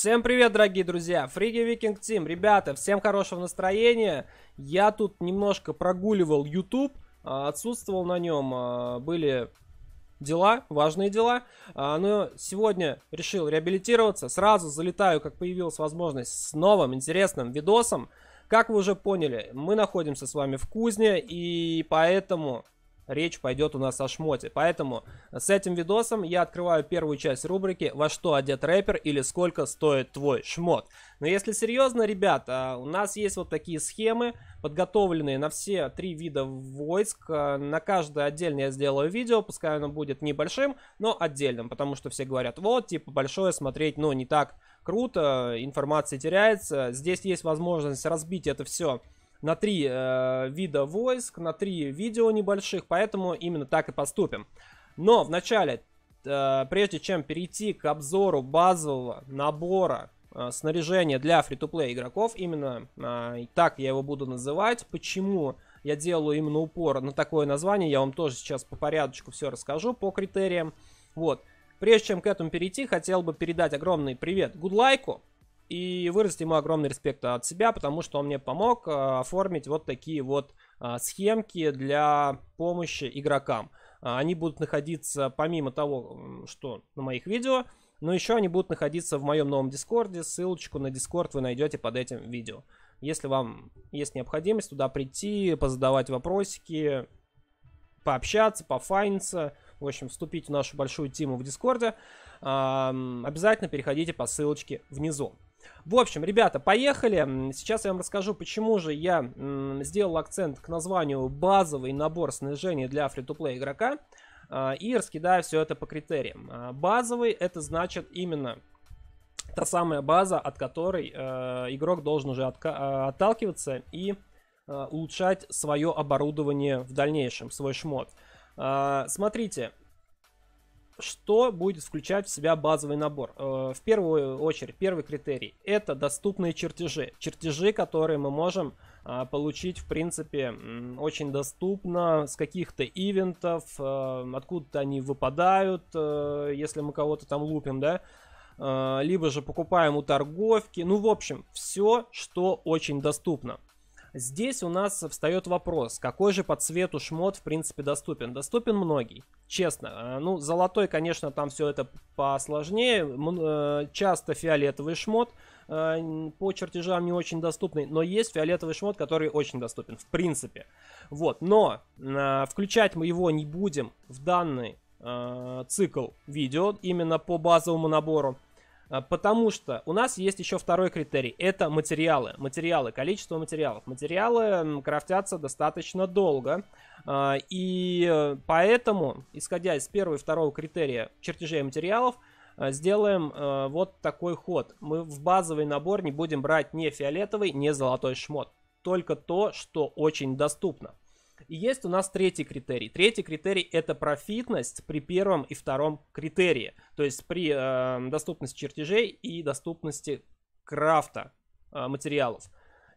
Всем привет, дорогие друзья! Фриги Викинг Тим. Ребята, всем хорошего настроения. Я тут немножко прогуливал YouTube, а, отсутствовал на нем, а, были дела, важные дела. А, но сегодня решил реабилитироваться. Сразу залетаю, как появилась возможность, с новым интересным видосом. Как вы уже поняли, мы находимся с вами в кузне, и поэтому речь пойдет у нас о шмоте. Поэтому с этим видосом я открываю первую часть рубрики «Во что одет рэпер» или «Сколько стоит твой шмот?». Но если серьезно, ребята, у нас есть вот такие схемы, подготовленные на все три вида войск. На каждое отдельно я сделаю видео, пускай оно будет небольшим, но отдельным, потому что все говорят, вот, типа, большое смотреть, ну, не так круто, информация теряется. Здесь есть возможность разбить это все на три э, вида войск, на три видео небольших, поэтому именно так и поступим. Но вначале, э, прежде чем перейти к обзору базового набора э, снаряжения для фри-то-плей игроков, именно э, так я его буду называть, почему я делаю именно упор на такое название, я вам тоже сейчас по порядочку все расскажу, по критериям, вот. Прежде чем к этому перейти, хотел бы передать огромный привет Гудлайку, и выразить ему огромный респект от себя, потому что он мне помог а, оформить вот такие вот а, схемки для помощи игрокам. А, они будут находиться, помимо того, что на моих видео, но еще они будут находиться в моем новом Дискорде. Ссылочку на Дискорд вы найдете под этим видео. Если вам есть необходимость туда прийти, позадавать вопросики, пообщаться, пофайниться, в общем, вступить в нашу большую тему в Дискорде, обязательно переходите по ссылочке внизу. В общем, ребята, поехали. Сейчас я вам расскажу, почему же я сделал акцент к названию «Базовый набор снижения для фри-то-плей игрока» а, и раскидаю все это по критериям. А, Базовый — это значит именно та самая база, от которой э, игрок должен уже отка- а, отталкиваться и э, улучшать свое оборудование в дальнейшем, свой шмот. Э, смотрите, что будет включать в себя базовый набор? Э, в первую очередь, первый критерий – это доступные чертежи. Чертежи, которые мы можем э, получить, в принципе, очень доступно с каких-то ивентов, э, откуда-то они выпадают, если мы кого-то там лупим, да, либо же покупаем у торговки. Ну, в общем, все, что очень доступно. Здесь у нас встает вопрос, какой же по цвету шмот в принципе доступен. Доступен многий, честно. Э, ну, золотой, конечно, там все это посложнее. Э, часто фиолетовый шмот э, по чертежам не очень доступный, но есть фиолетовый шмот, который очень доступен, в принципе. Вот, но включать мы его не будем в данный цикл видео именно по базовому набору. А, потому что у нас есть еще второй критерий. Это материалы. Материалы, количество материалов. Материалы крафтятся достаточно долго. А, и э, поэтому, исходя из первого и второго критерия чертежей материалов, э, сделаем э, вот такой ход. Мы в базовый набор не будем брать ни фиолетовый, ни золотой шмот. Только то, что очень доступно. И есть у нас третий критерий. Третий критерий это профитность при первом и втором критерии. То есть при э, доступности чертежей и доступности крафта э, материалов.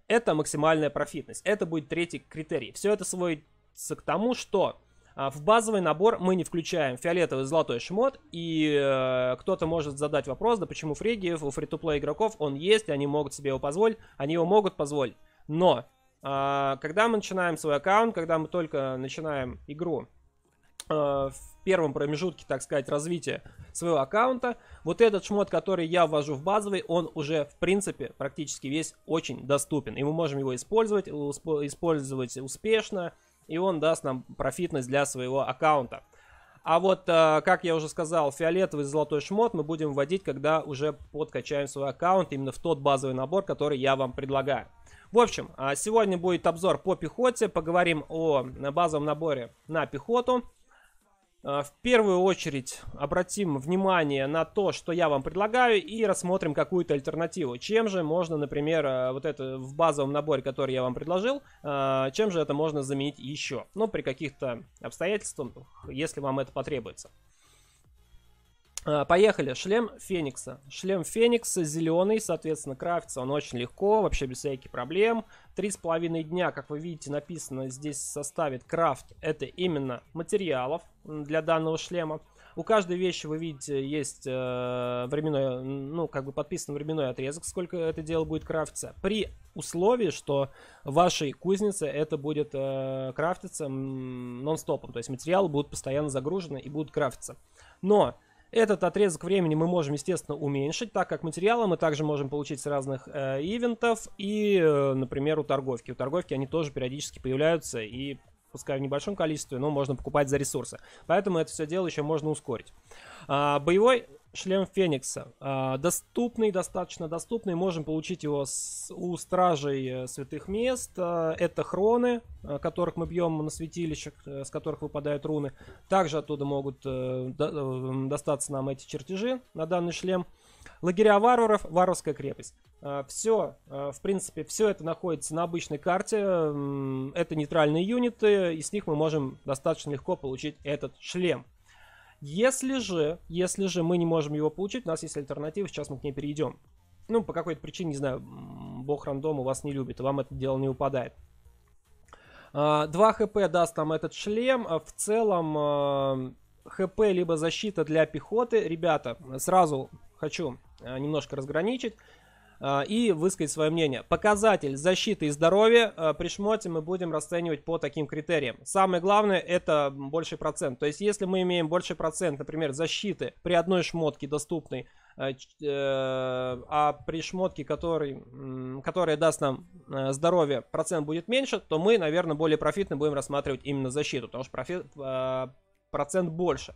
Это максимальная профитность. Это будет третий критерий. Все это сводится к тому, что а, в базовый набор мы не включаем фиолетовый золотой шмот, и э, кто-то может задать вопрос, да почему фриги у фри-то-плей игроков он есть, они могут себе его позволить, они его могут позволить, но а, когда мы начинаем свой аккаунт, когда мы только начинаем игру а, в первом промежутке, так сказать, развития своего аккаунта, вот этот шмот, который я ввожу в базовый, он уже, в принципе, практически весь очень доступен. И мы можем его использовать, использовать успешно, и он даст нам профитность для своего аккаунта. А вот, а, как я уже сказал, фиолетовый и золотой шмот мы будем вводить, когда уже подкачаем свой аккаунт именно в тот базовый набор, который я вам предлагаю. В общем, а, сегодня будет обзор по пехоте. Поговорим о базовом наборе на пехоту. А, в первую очередь обратим внимание на то, что я вам предлагаю, и рассмотрим какую-то альтернативу. Чем же можно, например, а, вот это в базовом наборе, который я вам предложил, чем же это можно заменить еще? Ну, при каких-то обстоятельствах, если вам это потребуется. А, поехали. Шлем Феникса. Шлем Феникса зеленый, соответственно, крафтится он очень легко, вообще без всяких проблем. Три с половиной дня, как вы видите, написано здесь составит крафт. Это именно материалов для данного шлема. У каждой вещи, вы видите, есть э, временной, ну, как бы подписан временной отрезок, сколько это дело будет крафтиться. При условии, что вашей кузнице это будет э, крафтиться нон-стопом. То есть материалы будут постоянно загружены и будут крафтиться. Но этот отрезок времени мы можем, естественно, уменьшить, так как материалы мы также можем получить с разных э, ивентов и, э, например, у торговки. У торговки они тоже периодически появляются и пускай в небольшом количестве, но можно покупать за ресурсы. Поэтому это все дело еще можно ускорить. А, боевой Шлем Феникса. А, доступный, достаточно доступный. Можем получить его с, у стражей э, святых мест. А, это хроны, э, которых мы бьем на святилищах, э, с которых выпадают руны. Также оттуда могут достаться нам эти чертежи на данный шлем. Лагеря варваров, варварская крепость. А, все, в принципе, все это находится на обычной карте. Это нейтральные юниты, и с них мы можем достаточно легко получить этот шлем. Если же, если же мы не можем его получить, у нас есть альтернатива, сейчас мы к ней перейдем. Ну, по какой-то причине, не знаю, бог рандома вас не любит, вам это дело не упадает. 2 а, хп даст нам этот шлем. А в целом, а, хп либо защита для пехоты. Ребята, сразу хочу немножко разграничить. Э, и высказать свое мнение. Показатель защиты и здоровья э, при шмоте мы будем расценивать по таким критериям. Самое главное это больший процент. То есть если мы имеем больший процент, например, защиты при одной шмотке доступной, э, а при шмотке, который, которая даст нам здоровье, процент будет меньше, то мы, наверное, более профитно будем рассматривать именно защиту, потому что профит, процент больше.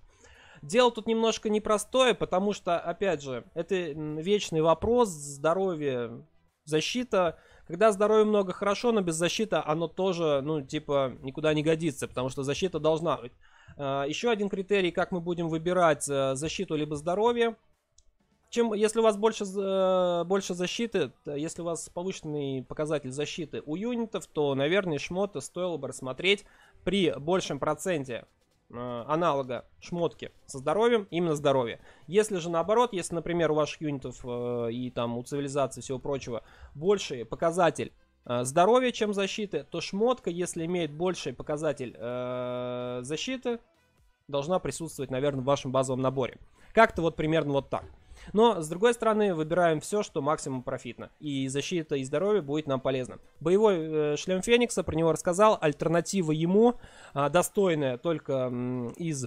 Дело тут немножко непростое, потому что, опять же, это вечный вопрос здоровья, защита. Когда здоровья много, хорошо, но без защиты оно тоже, ну, типа, никуда не годится, потому что защита должна быть. А, Еще один критерий, как мы будем выбирать э, защиту либо здоровье. Чем, если у вас больше, э, больше защиты, если у вас повышенный показатель защиты у юнитов, то, наверное, шмота стоило бы рассмотреть при большем проценте Э, аналога шмотки со здоровьем, именно здоровье. Если же наоборот, если, например, у ваших юнитов э, и там у цивилизации всего прочего больший показатель э, здоровья, чем защиты, то шмотка, если имеет больший показатель э, защиты, должна присутствовать, наверное, в вашем базовом наборе. Как-то вот примерно вот так. Но, с другой стороны, выбираем все, что максимум профитно. И защита, и здоровье будет нам полезно. Боевой э, шлем Феникса, про него рассказал. Альтернатива ему э, достойная только э, из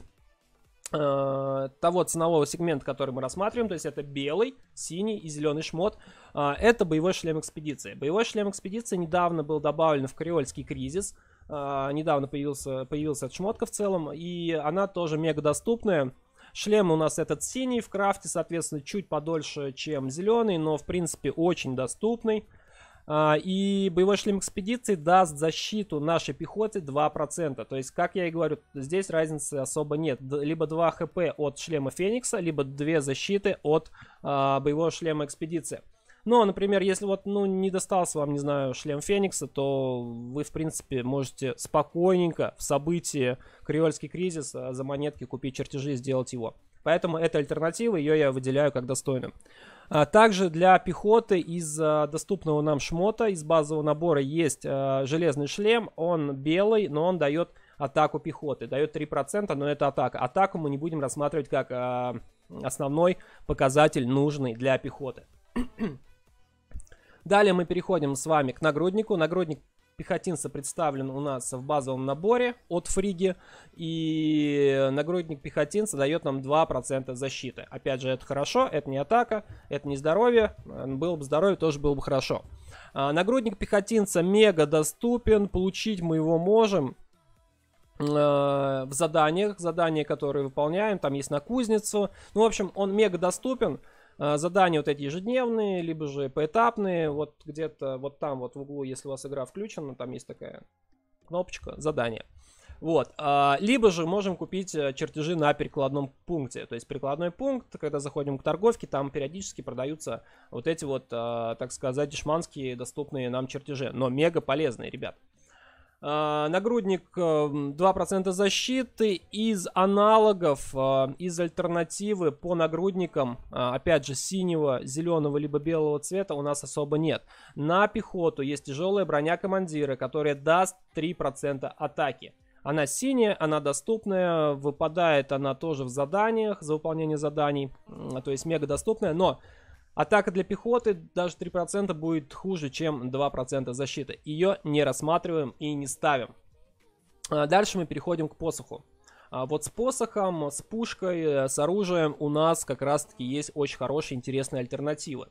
того ценового сегмента, который мы рассматриваем, то есть это белый, синий и зеленый шмот, а, это боевой шлем экспедиции. Боевой шлем экспедиции недавно был добавлен в Креольский кризис, а, недавно появился, появился от шмотка в целом, и она тоже мега доступная, Шлем у нас этот синий в крафте, соответственно, чуть подольше, чем зеленый, но, в принципе, очень доступный. А, и боевой шлем экспедиции даст защиту нашей пехоте 2%. То есть, как я и говорю, здесь разницы особо нет. Либо 2 хп от шлема Феникса, либо 2 защиты от э, боевого шлема экспедиции. Но, ну, а, например, если вот ну, не достался вам, не знаю, шлем Феникса, то вы, в принципе, можете спокойненько в событии Креольский кризис а, за монетки купить чертежи и сделать его. Поэтому это альтернатива, ее я выделяю как достойную. А также для пехоты из а, доступного нам шмота, из базового набора есть железный шлем. Он белый, но он дает атаку пехоты. Дает 3%, но это атака. Атаку мы не будем рассматривать как основной показатель, нужный для пехоты. Далее мы переходим с вами к нагруднику. Нагрудник пехотинца представлен у нас в базовом наборе от фриги. И нагрудник пехотинца дает нам 2% защиты. Опять же, это хорошо, это не атака, это не здоровье. Было бы здоровье, тоже было бы хорошо. А, нагрудник пехотинца мега доступен, получить мы его можем э, в заданиях, задания, которые выполняем, там есть на кузницу. Ну, в общем, он мега доступен. Э, задания вот эти ежедневные, либо же поэтапные, вот где-то вот там вот в углу, если у вас игра включена, там есть такая кнопочка задания. Вот. А, либо же можем купить э, чертежи на перекладном пункте. То есть перекладной пункт, когда заходим к торговке, там периодически продаются вот эти вот, э, так сказать, дешманские доступные нам чертежи. Но мега полезные, ребят. Э, нагрудник 2% эм, защиты. Из аналогов, э, из альтернативы по нагрудникам, э, опять же, синего, зеленого либо белого цвета у нас особо нет. На пехоту есть тяжелая броня командира, которая даст 3% атаки. Она синяя, она доступная, выпадает она тоже в заданиях, за выполнение заданий, то есть мега доступная, но Атака для пехоты даже 3% будет хуже, чем 2% защиты. Ее не рассматриваем и не ставим. А, дальше мы переходим к посоху. А, вот с посохом, с пушкой, э, с оружием у нас как раз таки есть очень хорошие интересные альтернативы.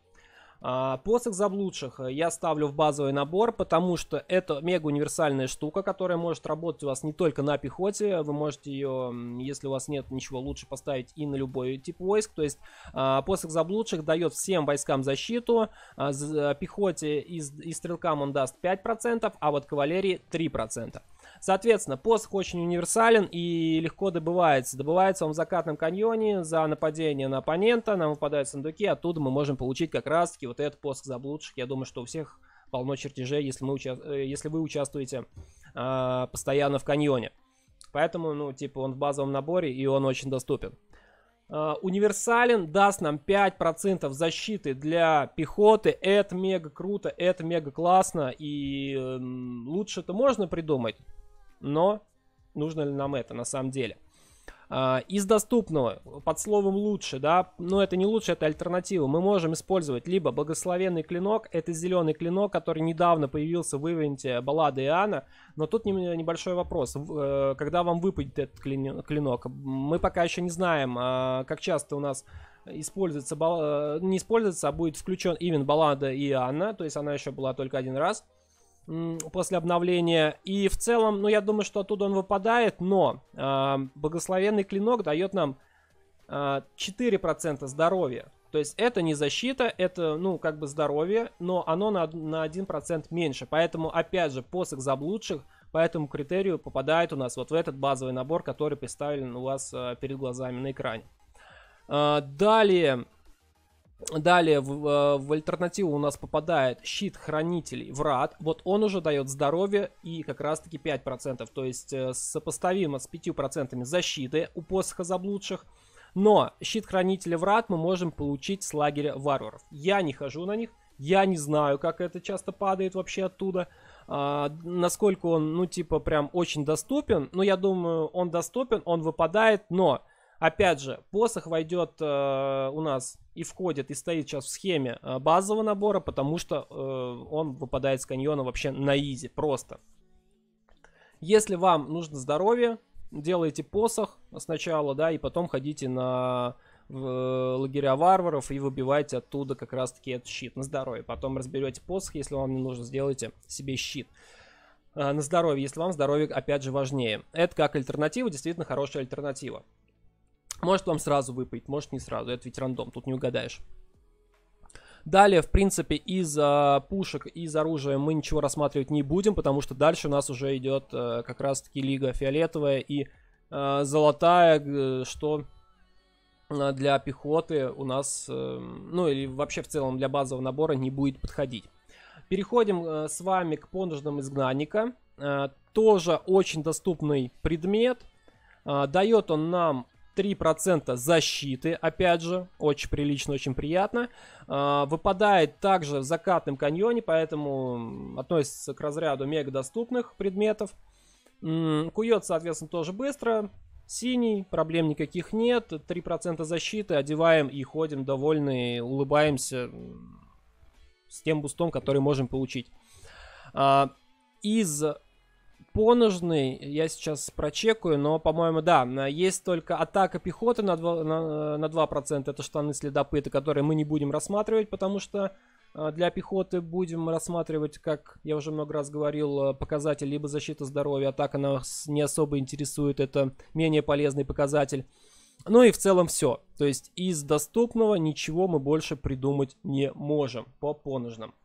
А, посох заблудших э, я ставлю в базовый набор, потому что это мега универсальная штука, которая может работать у вас не только на пехоте, вы можете ее, если у вас нет ничего лучше, поставить и на любой тип войск. То есть а, посох заблудших дает всем войскам защиту, а, э, пехоте и, стрелкам он даст 5%, а вот кавалерии 3%. Соответственно, пост очень универсален и легко добывается. Добывается он в закатном каньоне за нападение на оппонента, нам выпадают сундуки, оттуда мы можем получить как раз-таки вот этот посох заблудших. Я думаю, что у всех полно чертежей, если, мы уча... Э, если вы участвуете э, постоянно в каньоне. Поэтому, ну, типа, он в базовом наборе и он очень доступен. А, универсален, даст нам 5% защиты для пехоты. Это мега круто, это мега классно. И лучше это можно придумать но нужно ли нам это на самом деле? А, из доступного, под словом лучше, да, но это не лучше, это альтернатива. Мы можем использовать либо благословенный клинок, это зеленый клинок, который недавно появился в ивенте баллады Иоанна, но тут небольшой вопрос, э, когда вам выпадет этот клинок? Мы пока еще не знаем, а, как часто у нас используется, э, не используется, а будет включен именно баллада Иоанна, то есть она еще была только один раз – после обновления. И в целом, ну, я думаю, что оттуда он выпадает, но э, благословенный клинок дает нам э, 4% здоровья. То есть это не защита, это, ну, как бы здоровье, но оно на, на 1% меньше. Поэтому, опять же, посох заблудших по этому критерию попадает у нас вот в этот базовый набор, который представлен у вас э, перед глазами на экране. Э, далее... Далее в, э, в альтернативу у нас попадает щит хранителей врат. Вот он уже дает здоровье и как раз таки 5%. То есть э, сопоставимо с 5% защиты у посоха заблудших. Но щит хранителя врат мы можем получить с лагеря варваров. Я не хожу на них. Я не знаю, как это часто падает вообще оттуда. А, насколько он, ну типа прям очень доступен. Но я думаю, он доступен, он выпадает, но... Опять же, посох войдет э, у нас и входит, и стоит сейчас в схеме э, базового набора, потому что э, он выпадает с каньона вообще на изи, просто. Если вам нужно здоровье, делайте посох сначала, да, и потом ходите на в э, лагеря варваров и выбиваете оттуда как раз таки этот щит на здоровье. Потом разберете посох, если вам не нужно, сделайте себе щит э, на здоровье, если вам здоровье, опять же, важнее. Это как альтернатива, действительно хорошая альтернатива. Может вам сразу выпасть, может не сразу. Это ведь рандом, тут не угадаешь. Далее, в принципе, из э, пушек, из оружия мы ничего рассматривать не будем, потому что дальше у нас уже идет э, как раз-таки лига фиолетовая и э, золотая, э, что э, для пехоты у нас, э, ну или вообще в целом для базового набора не будет подходить. Переходим э, с вами к поножным изгнанника. Э, тоже очень доступный предмет. Э, дает он нам 3% защиты, опять же, очень прилично, очень приятно. А, выпадает также в закатном каньоне, поэтому относится к разряду мега доступных предметов. Кует, соответственно, тоже быстро. Синий, проблем никаких нет, 3% защиты, одеваем и ходим довольны, улыбаемся с тем бустом, который можем получить. А, из поножный, я сейчас прочекаю, но, по-моему, да, есть только атака пехоты на 2%, на, э, на 2%, это штаны следопыта, которые мы не будем рассматривать, потому что э, для пехоты будем рассматривать, как я уже много раз говорил, э, показатель либо защита здоровья, атака нас не особо интересует, это менее полезный показатель. Ну и в целом все. То есть из доступного ничего мы больше придумать не можем по поножным.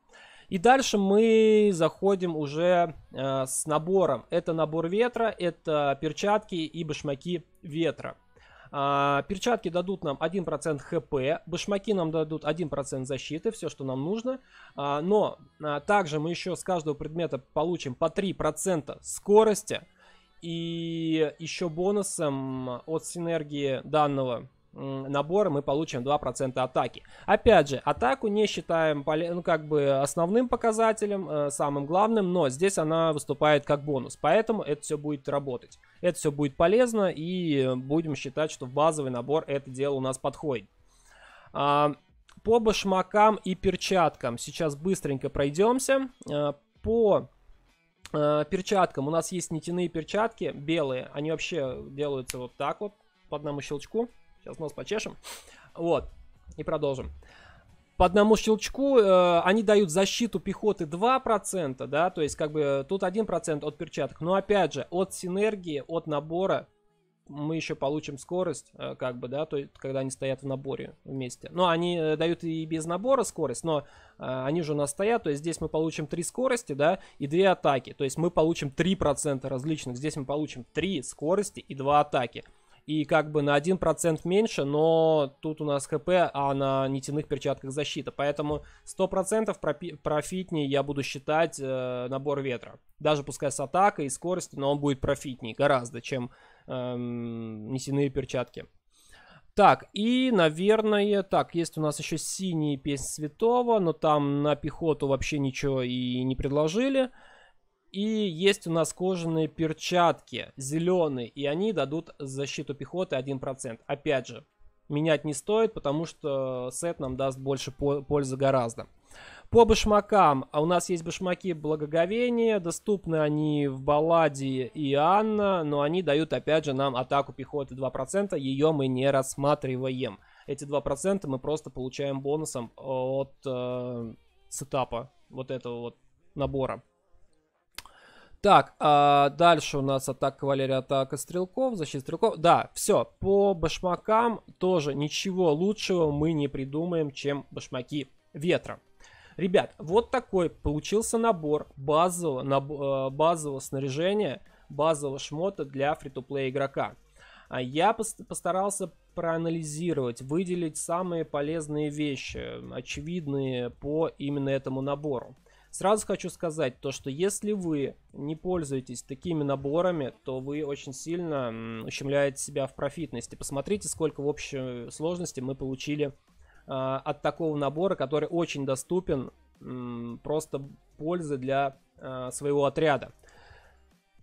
И дальше мы заходим уже э, с набором. Это набор ветра, это перчатки и башмаки ветра. Э, перчатки дадут нам 1% хп, башмаки нам дадут 1% защиты, все, что нам нужно. Э, но э, также мы еще с каждого предмета получим по 3% скорости. И еще бонусом от синергии данного набор мы получим 2% атаки. Опять же, атаку не считаем ну, как бы основным показателем, э, самым главным, но здесь она выступает как бонус, поэтому это все будет работать. Это все будет полезно и будем считать, что в базовый набор это дело у нас подходит. А, по башмакам и перчаткам сейчас быстренько пройдемся. Э, по э, перчаткам у нас есть нитяные перчатки, белые, они вообще делаются вот так вот, по одному щелчку. Сейчас нос почешем. Вот. И продолжим. По одному щелчку э, они дают защиту пехоты 2%, да, то есть как бы тут 1% от перчаток. Но опять же, от синергии, от набора мы еще получим скорость, э, как бы, да, то есть когда они стоят в наборе вместе. Но они э, дают и без набора скорость, но э, они же у нас стоят, то есть здесь мы получим 3 скорости, да, и 2 атаки. То есть мы получим 3% различных, здесь мы получим 3 скорости и 2 атаки и как бы на 1% меньше, но тут у нас хп, а на нитяных перчатках защита. Поэтому 100% профитнее я буду считать э, набор ветра. Даже пускай с атакой и скоростью, но он будет профитнее гораздо, чем э, нитяные перчатки. Так, и, наверное, так, есть у нас еще синие песни Святого, но там на пехоту вообще ничего и не предложили. И есть у нас кожаные перчатки, зеленые, и они дадут защиту пехоты 1%. Опять же, менять не стоит, потому что сет нам даст больше пользы гораздо. По башмакам. А у нас есть башмаки благоговения. Доступны они в Балладе и Анна, но они дают, опять же, нам атаку пехоты 2%. Ее мы не рассматриваем. Эти 2% мы просто получаем бонусом от э, сетапа вот этого вот набора. Так, а дальше у нас атака кавалерия, атака стрелков, защита стрелков. Да, все, по башмакам тоже ничего лучшего мы не придумаем, чем башмаки ветра. Ребят, вот такой получился набор базового, наб, э, базового снаряжения, базового шмота для фри-то-плей игрока. А я постарался проанализировать, выделить самые полезные вещи, очевидные по именно этому набору. Сразу хочу сказать то, что если вы не пользуетесь такими наборами, то вы очень сильно ущемляете себя в профитности. Посмотрите, сколько в общей сложности мы получили а, от такого набора, который очень доступен, просто пользы для а, своего отряда.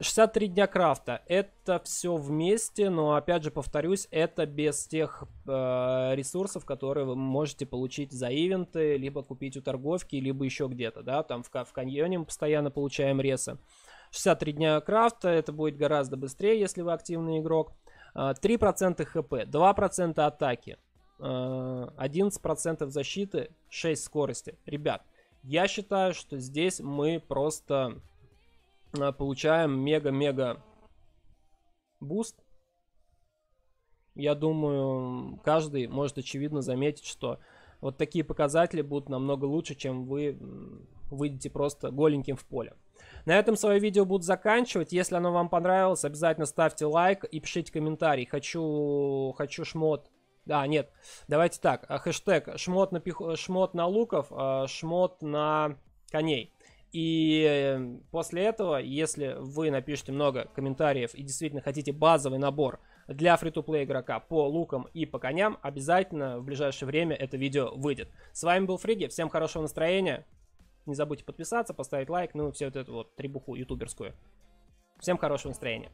63 дня крафта. Это все вместе, но опять же повторюсь, это без тех э, ресурсов, которые вы можете получить за ивенты, либо купить у торговки, либо еще где-то, да, там в, в каньоне мы постоянно получаем ресы. 63 дня крафта, это будет гораздо быстрее, если вы активный игрок. 3% э, хп, 2% атаки, 11% э, защиты, 6 скорости. Ребят, я считаю, что здесь мы просто Э, получаем мега-мега буст. Я думаю, каждый может очевидно заметить, что вот такие показатели будут намного лучше, чем вы выйдете просто голеньким в поле. На этом свое видео буду заканчивать. Если оно вам понравилось, обязательно ставьте лайк и пишите комментарий. Хочу, хочу шмот. Да, нет, давайте так. Хэштег шмот на, пих... шмот на луков, э, шмот на коней. И после этого, если вы напишите много комментариев и действительно хотите базовый набор для фри-то-плей игрока по лукам и по коням, обязательно в ближайшее время это видео выйдет. С вами был Фриги, всем хорошего настроения. Не забудьте подписаться, поставить лайк, ну и все вот эту вот трибуху ютуберскую. Всем хорошего настроения.